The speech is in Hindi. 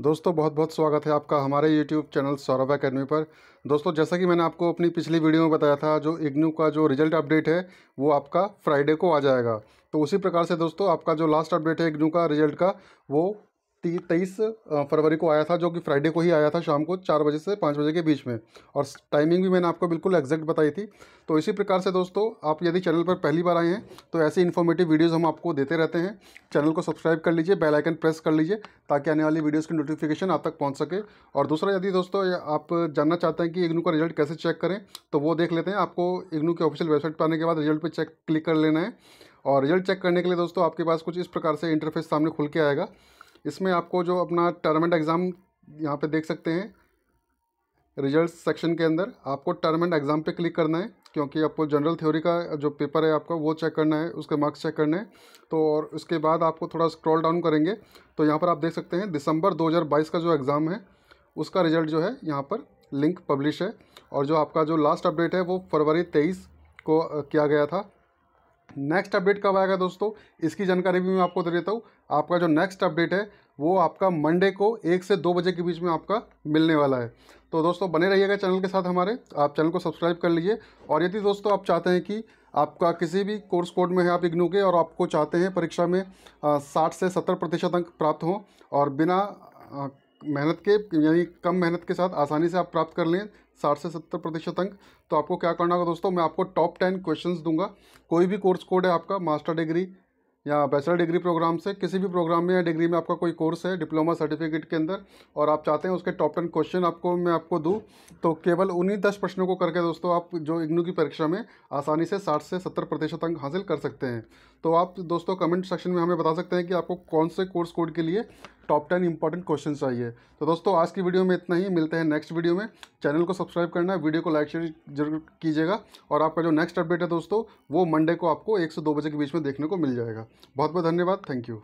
दोस्तों बहुत बहुत स्वागत है आपका हमारे YouTube चैनल सौरभ अकेडमी पर दोस्तों जैसा कि मैंने आपको अपनी पिछली वीडियो में बताया था जो इग्नू का जो रिजल्ट अपडेट है वो आपका फ्राइडे को आ जाएगा तो उसी प्रकार से दोस्तों आपका जो लास्ट अपडेट है इग्नू का रिजल्ट का वो तेईस फरवरी को आया था जो कि फ्राइडे को ही आया था शाम को चार बजे से पाँच बजे के बीच में और टाइमिंग भी मैंने आपको बिल्कुल एग्जैक्ट बताई थी तो इसी प्रकार से दोस्तों आप यदि चैनल पर पहली बार आए हैं तो ऐसे इन्फॉर्मेटिव वीडियोस हम आपको देते रहते हैं चैनल को सब्सक्राइब कर लीजिए बेल आइकन प्रेस कर लीजिए ताकि आने वाली वीडियोज़ की नोटिफिकेशन आप तक पहुँच सके और दूसरा यदि दोस्तों आप जानना चाहते हैं कि इग्नू का रिजल्ट कैसे चेक करें तो वो देख लेते हैं आपको इग्नू की ऑफिशियल वेबसाइट पर आने के बाद रिजल्ट पर चेक क्लिक कर लेना है और रिजल्ट चेक करने के लिए दोस्तों आपके पास कुछ इस प्रकार से इंटरफेस सामने खुल के आएगा इसमें आपको जो अपना टर्मेंट एग्ज़ाम यहाँ पे देख सकते हैं रिजल्ट सेक्शन के अंदर आपको टर्मेंट एग्ज़ाम पे क्लिक करना है क्योंकि आपको जनरल थ्योरी का जो पेपर है आपका वो चेक करना है उसके मार्क्स चेक करने हैं तो और उसके बाद आपको थोड़ा स्क्रॉल डाउन करेंगे तो यहाँ पर आप देख सकते हैं दिसंबर दो का जो एग्ज़ाम है उसका रिजल्ट जो है यहाँ पर लिंक पब्लिश है और जो आपका जो लास्ट अपडेट है वो फरवरी तेईस को किया गया था नेक्स्ट अपडेट कब आएगा दोस्तों इसकी जानकारी भी मैं आपको दे देता हूँ आपका जो नेक्स्ट अपडेट है वो आपका मंडे को एक से दो बजे के बीच में आपका मिलने वाला है तो दोस्तों बने रहिएगा चैनल के साथ हमारे आप चैनल को सब्सक्राइब कर लीजिए और यदि दोस्तों आप चाहते हैं कि आपका किसी भी कोर्स कोड में है आप इग्नू के और आपको चाहते हैं परीक्षा में साठ से सत्तर प्रतिशत अंक प्राप्त हों और बिना आ, मेहनत के यानी कम मेहनत के साथ आसानी से आप प्राप्त कर लें साठ से सत्तर प्रतिशत अंक तो आपको क्या करना होगा दोस्तों मैं आपको टॉप टेन क्वेश्चन दूंगा कोई भी कोर्स कोड है आपका मास्टर डिग्री या बैचलर डिग्री प्रोग्राम से किसी भी प्रोग्राम में या डिग्री में आपका कोई कोर्स है डिप्लोमा सर्टिफिकेट के अंदर और आप चाहते हैं उसके टॉप टेन क्वेश्चन आपको मैं आपको दूँ तो केवल उन्हीं दस प्रश्नों को करके दोस्तों आप जो इग्नू की परीक्षा में आसानी से साठ से सत्तर प्रतिशत अंक हासिल कर सकते हैं तो आप दोस्तों कमेंट सेक्शन में हमें बता सकते हैं कि आपको कौन से कोर्स कोड के लिए टॉप टेन इंपॉर्टेंट क्वेश्चन चाहिए तो दोस्तों आज की वीडियो में इतना ही मिलते हैं नेक्स्ट वीडियो में चैनल को सब्सक्राइब करना है वीडियो को लाइक शेयर जरूर कीजिएगा और आपका जो नेक्स्ट अपडेट है दोस्तों वो मंडे को आपको एक से दो बजे के बीच में देखने को मिल जाएगा बहुत बहुत धन्यवाद थैंक यू